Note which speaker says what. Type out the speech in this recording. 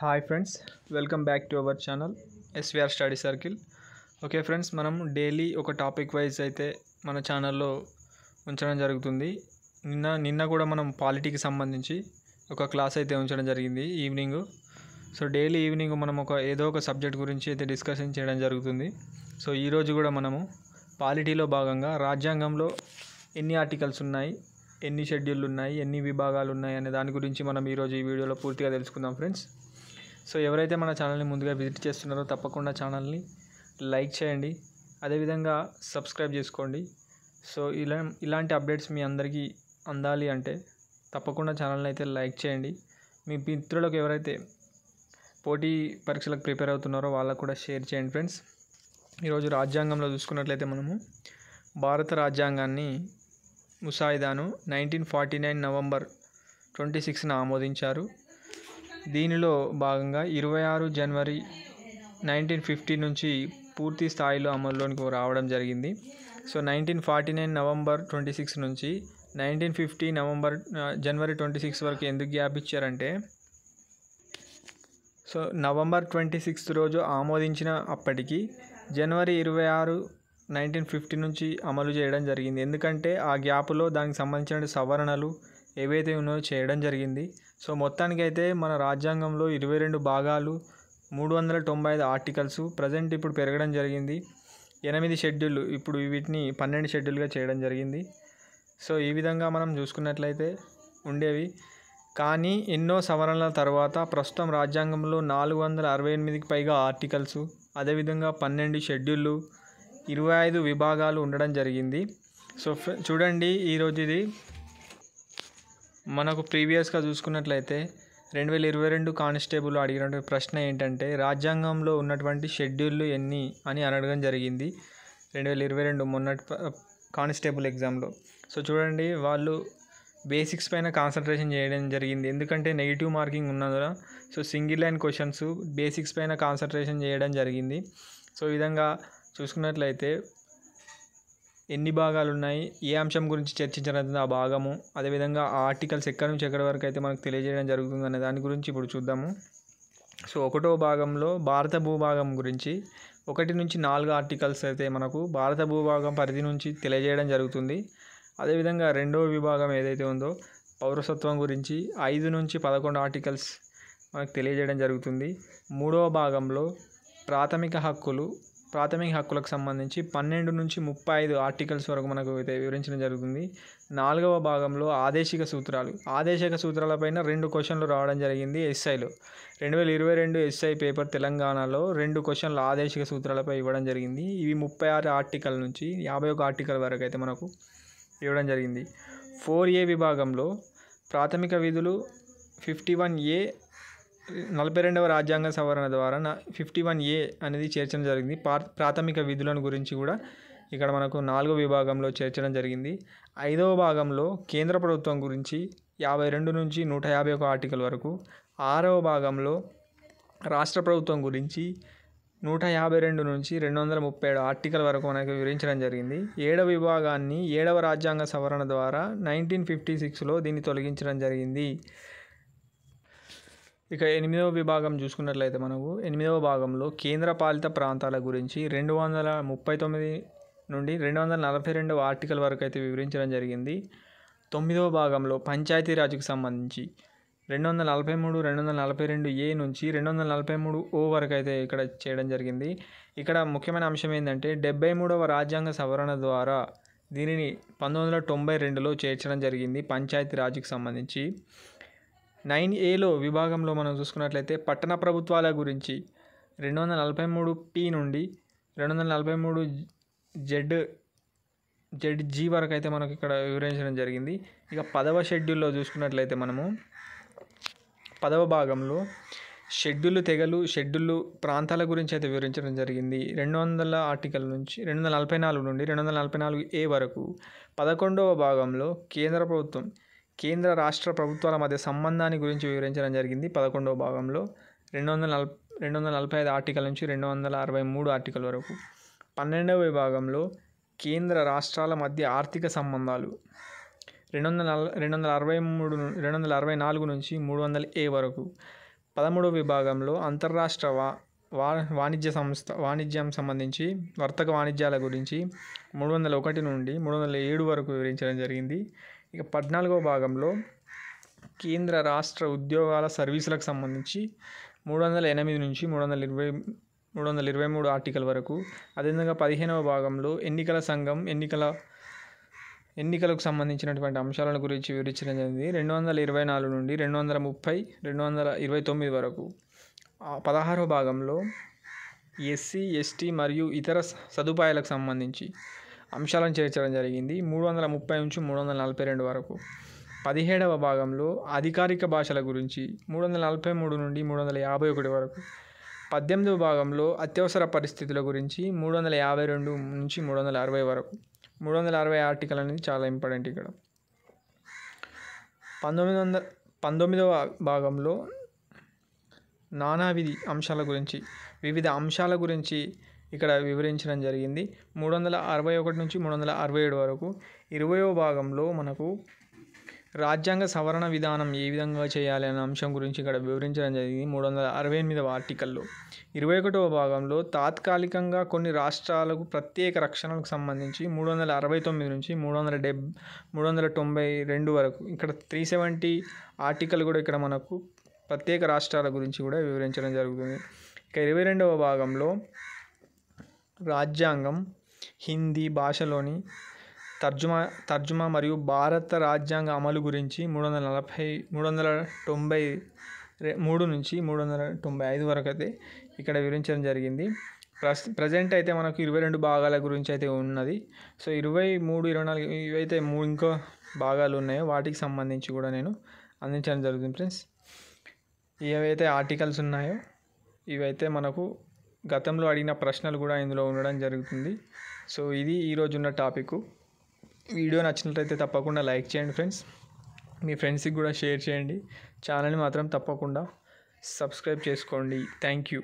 Speaker 1: hi friends welcome back to our channel SVR study circle okay friends మనం daily ఒక topic wise అయితే మన ఛానల్లో ఉంచడం జరుగుతుంది నిన్న నిన్న కూడా మనం పాలిటీకి సంబంధించి ఒక క్లాస్ అయితే ఉంచడం జరిగింది ఈవినింగ్ సో డైలీ ఈవినింగ్ మనం ఒక ఏదో ఒక సబ్జెక్ట్ గురించి అయితే డిస్కషన్ చేయడం జరుగుతుంది సో ఈరోజు కూడా మనము పాలిటీలో భాగంగా రాజ్యాంగంలో ఎన్ని ఆర్టికల్స్ ఉన్నాయి ఎన్ని షెడ్యూళ్ళు ఉన్నాయి ఎన్ని విభాగాలు ఉన్నాయి అనే దాని గురించి మనం ఈరోజు ఈ వీడియోలో పూర్తిగా తెలుసుకుందాం ఫ్రెండ్స్ సో ఎవరైతే మన ఛానల్ని ముందుగా విజిట్ చేస్తున్నారో తప్పకుండా ఛానల్ని లైక్ చేయండి అదేవిధంగా సబ్స్క్రైబ్ చేసుకోండి సో ఇలా ఇలాంటి అప్డేట్స్ మీ అందరికీ అందాలి అంటే తప్పకుండా ఛానల్ని అయితే లైక్ చేయండి మీ మిత్రులకు ఎవరైతే పోటీ పరీక్షలకు ప్రిపేర్ అవుతున్నారో వాళ్ళకు కూడా షేర్ చేయండి ఫ్రెండ్స్ ఈరోజు రాజ్యాంగంలో చూసుకున్నట్లయితే మనము భారత రాజ్యాంగాన్ని ముసాయిదాను nineteen forty nine November twenty సిక్స్న ఆమోదించారు దీనిలో భాగంగా ఇరవై ఆరు జనవరి నైన్టీన్ ఫిఫ్టీ నుంచి పూర్తి స్థాయిలో అమల్లోనికి రావడం జరిగింది so nineteen forty nine November twenty six నుంచి nineteen fifty November January twenty six వరకు ఎందుకు గ్యాప్ ఇచ్చారంటే సో నవంబర్ ట్వంటీ సిక్స్త్ రోజు ఆమోదించిన అప్పటికీ జనవరి ఇరవై ఆరు నైన్టీన్ ఫిఫ్టీ నుంచి అమలు చేయడం జరిగింది ఎందుకంటే ఆ గ్యాప్లో దానికి సంబంధించిన సవరణలు ఏవైతే ఉన్నాయో చేయడం జరిగింది సో మొత్తానికైతే మన రాజ్యాంగంలో ఇరవై రెండు భాగాలు మూడు వందల తొంభై ఐదు ఆర్టికల్స్ ప్రజెంట్ ఇప్పుడు పెరగడం జరిగింది ఎనిమిది షెడ్యూల్ ఇప్పుడు వీటిని పన్నెండు షెడ్యూల్గా చేయడం జరిగింది సో ఈ విధంగా మనం చూసుకున్నట్లయితే ఉండేవి కానీ ఎన్నో సవరణల తర్వాత ప్రస్తుతం రాజ్యాంగంలో నాలుగు వందల అరవై ఎనిమిదికి పైగా ఆర్టికల్స్ అదేవిధంగా పన్నెండు షెడ్యూళ్ళు ఇరవై ఐదు విభాగాలు ఉండడం జరిగింది సో చూడండి ఈరోజు ఇది మనకు ప్రీవియస్గా చూసుకున్నట్లయితే రెండు వేల ఇరవై రెండు కానిస్టేబుల్ అడిగినటువంటి ప్రశ్న ఏంటంటే రాజ్యాంగంలో ఉన్నటువంటి షెడ్యూళ్ళు ఎన్ని అని అడగడం జరిగింది రెండు వేల ఇరవై రెండు మొన్నటి కానిస్టేబుల్ ఎగ్జామ్లో సో చూడండి వాళ్ళు బేసిక్స్ పైన కాన్సన్ట్రేషన్ చేయడం జరిగింది ఎందుకంటే నెగిటివ్ మార్కింగ్ ఉన్నందున so single line questions basics పైన కాన్సన్ట్రేషన్ చేయడం జరిగింది సో ఈ విధంగా చూసుకున్నట్లయితే ఎన్ని భాగాలు ఉన్నాయి ఏ అంశం గురించి చర్చించడం ఆ భాగము అదేవిధంగా ఆ ఆర్టికల్స్ ఎక్కడి నుంచి ఎక్కడి వరకు అయితే మనకు తెలియజేయడం జరుగుతుంది అనే దాని గురించి ఇప్పుడు చూద్దాము సో ఒకటో భాగంలో భారత భూభాగం గురించి ఒకటి నుంచి నాలుగు ఆర్టికల్స్ అయితే మనకు భారత భూభాగం పరిధి నుంచి తెలియజేయడం జరుగుతుంది అదేవిధంగా రెండో విభాగం ఏదైతే ఉందో పౌరసత్వం గురించి ఐదు నుంచి పదకొండు ఆర్టికల్స్ మనకు తెలియజేయడం జరుగుతుంది మూడవ భాగంలో ప్రాథమిక హక్కులు ప్రాథమిక హక్కులకు సంబంధించి పన్నెండు నుంచి ముప్పై ఐదు ఆర్టికల్స్ వరకు మనకు అయితే వివరించడం జరుగుతుంది నాలుగవ భాగంలో ఆదేశిక సూత్రాలు ఆదేశిక సూత్రాలపైన రెండు క్వశ్చన్లు రావడం జరిగింది ఎస్ఐలో రెండు వేల ఇరవై రెండు ఎస్ఐ పేపర్ తెలంగాణలో రెండు క్వశ్చన్లు ఆదేశిక సూత్రాలపై ఇవ్వడం జరిగింది ఇవి ముప్పై ఆరు ఆర్టికల్ నుంచి యాభై ఒక ఆర్టికల్ వరకు అయితే మనకు ఇవ్వడం జరిగింది ఫోర్ ఏ విభాగంలో ప్రాథమిక విధులు ఫిఫ్టీ వన్ ఏ నలభై రెండవ రాజ్యాంగ సవరణ ద్వారా ఫిఫ్టీ వన్ ఏ అనేది చేర్చడం జరిగింది ప్రాథమిక విధులను గురించి కూడా ఇక్కడ మనకు నాలుగో విభాగంలో చేర్చడం జరిగింది ఐదవ భాగంలో కేంద్ర ప్రభుత్వం గురించి యాభై రెండు నుంచి నూట యాభై ఒక ఆర్టికల్ వరకు ఆరవ భాగంలో రాష్ట్ర ప్రభుత్వం గురించి నూట యాభై రెండు నుంచి రెండు వందల ముప్పై ఏడు ఆర్టికల్ వరకు మనకు వివరించడం జరిగింది ఏడవ విభాగాన్ని ఏడవ రాజ్యాంగ సవరణ ద్వారా నైన్టీన్ ఫిఫ్టీ సిక్స్లో దీన్ని తొలగించడం జరిగింది ఇక ఎనిమిదవ విభాగం చూసుకున్నట్లయితే మనకు ఎనిమిదవ భాగంలో కేంద్ర పాలిత ప్రాంతాల గురించి రెండు వందల ముప్పై తొమ్మిది నుండి రెండు వందల నలభై రెండవ ఆర్టికల్ వరకు అయితే వివరించడం జరిగింది తొమ్మిదవ భాగంలో పంచాయతీరాజ్కి సంబంధించి రెండు వందల నలభై మూడు రెండు వందల నలభై రెండు ఏ నుంచి రెండు వందల నలభై మూడు ఓ వరకు అయితే ఇక్కడ చేయడం జరిగింది ఇక్కడ ముఖ్యమైన అంశం ఏంటంటే డెబ్బై మూడవ రాజ్యాంగ సవరణ ద్వారా దీనిని పంతొమ్మిది వందల తొంభై రెండులో చేర్చడం జరిగింది పంచాయతీరాజ్కి సంబంధించి నైన్ ఏలో విభాగంలో మనం చూసుకున్నట్లయితే పట్టణ ప్రభుత్వాల గురించి రెండు వందల నలభై మూడు పి నుండి రెండు వందల నలభై మూడు జెడ్ జెడ్ జీ వరకు అయితే మనకు ఇక్కడ వివరించడం జరిగింది ఇక పదవ షెడ్యూల్లో చూసుకున్నట్లయితే మనము పదవ భాగంలో షెడ్యూల్ తెగలు షెడ్యూల్ ప్రాంతాల గురించి అయితే వివరించడం జరిగింది రెండు వందల ఆర్టికల్ నుంచి రెండు వందల నలభై నాలుగు నుండి రెండు వందల నలభై నాలుగు ఏ వరకు పదకొండవ భాగంలో కేంద్ర ప్రభుత్వం కేంద్ర రాష్ట్ర ప్రభుత్వాల మధ్య సంబంధాన్ని గురించి వివరించడం జరిగింది పదకొండవ భాగంలో రెండు వందల నలభై రెండు వందల నలభై ఐదు ఆర్టికల్ నుంచి రెండు వందల అరవై మూడు ఆర్టికల్ వరకు పన్నెండవ విభాగంలో కేంద్ర రాష్ట్రాల మధ్య ఆర్థిక సంబంధాలు రెండు వందల రెండు వందల అరవై మూడు రెండు వందల అరవై నాలుగు నుంచి మూడు వందల ఏ వరకు పదమూడవ విభాగంలో అంతర్రాష్ట్ర వా వా వాణిజ్య సంస్థ వాణిజ్యం సంబంధించి వర్తక వాణిజ్యాల గురించి మూడు వందల ఒకటి నుండి మూడు వందల ఏడు వరకు వివరించడం జరిగింది ఇక పద్నాలుగవ భాగంలో కేంద్ర రాష్ట్ర ఉద్యోగాల సర్వీసులకు సంబంధించి మూడు వందల ఎనిమిది నుంచి మూడు వందల ఇరవై మూడు వందల ఇరవై మూడు ఆర్టికల్ వరకు అదేవిధంగా పదిహేనవ భాగంలో ఎన్నికల సంఘం ఎన్నికల ఎన్నికలకు సంబంధించినటువంటి అంశాలను గురించి వివరించడం జరిగింది రెండు వందల ఇరవై నాలుగు నుండి రెండు వందల ముప్పై రెండు వందల ఇరవై తొమ్మిది వరకు పదహారవ భాగంలో ఎస్సీ ఎస్టీ మరియు ఇతర సదుపాయాలకు సంబంధించి అంశాలను చేర్చడం జరిగింది మూడు వందల ముప్పై నుంచి మూడు వందల నలభై రెండు వరకు పదిహేడవ భాగంలో అధికారిక భాషల గురించి మూడు వందల నలభై మూడు నుండి మూడు వందల యాభై ఒకటి వరకు పద్దెనిమిదవ భాగంలో అత్యవసర పరిస్థితుల గురించి మూడు వందల యాభై రెండు నుంచి మూడు వందల అరవై వరకు మూడు వందల అరవై ఆర్టికల్ అనేది చాలా ఇంపార్టెంట్ ఇక్కడ పంతొమ్మిది వందల పంతొమ్మిదవ భాగంలో నానావిధి అంశాల గురించి వివిధ అంశాల గురించి ఇక్కడ వివరించడం జరిగింది మూడు వందల అరవై ఒకటి నుంచి మూడు వందల అరవై ఏడు వరకు ఇరవయో భాగంలో మనకు రాజ్యాంగ సవరణ విధానం ఏ విధంగా చేయాలి అనే అంశం గురించి ఇక్కడ వివరించడం జరిగింది మూడు వందల అరవై ఎనిమిదవ ఆర్టికల్లో ఇరవై ఒకటవ భాగంలో తాత్కాలికంగా కొన్ని రాష్ట్రాలకు ప్రత్యేక రక్షణకు సంబంధించి మూడు వందల అరవై తొమ్మిది నుంచి మూడు వందల డెబ్ మూడు వందల తొంభై రెండు వరకు ఇక్కడ త్రీ సెవెంటీ ఆర్టికల్ కూడా ఇక్కడ మనకు ప్రత్యేక రాష్ట్రాల గురించి కూడా వివరించడం జరుగుతుంది ఇక ఇరవై రెండవ భాగంలో రాజ్యాంగం హిందీ భాషలోని తర్జుమా తర్జుమా మరియు భారత రాజ్యాంగ అమలు గురించి మూడు వందల నలభై మూడు వందల తొంభై మూడు నుంచి మూడు వందల తొంభై ఐదు వరకు అయితే ఇక్కడ వివరించడం జరిగింది ప్రస్ ప్రజెంట్ అయితే మనకు ఇరవై రెండు భాగాల గురించి అయితే ఉన్నది సో ఇరవై మూడు ఇరవై నాలుగు ఇవైతే మూ ఇంకో భాగాలు ఉన్నాయో వాటికి సంబంధించి కూడా నేను అందించడం జరుగుతుంది ఫ్రెండ్స్ ఏవైతే ఆర్టికల్స్ ఉన్నాయో ఇవైతే మనకు గతంలో అడిగిన ప్రశ్నలు కూడా ఇందులో ఉండడం జరుగుతుంది సో ఇది ఈరోజు ఉన్న టాపిక్ వీడియో నచ్చినట్లయితే తప్పకుండా లైక్ చేయండి ఫ్రెండ్స్ మీ ఫ్రెండ్స్కి కూడా షేర్ చేయండి ఛానల్ని మాత్రం తప్పకుండా సబ్స్క్రైబ్ చేసుకోండి థ్యాంక్ యూ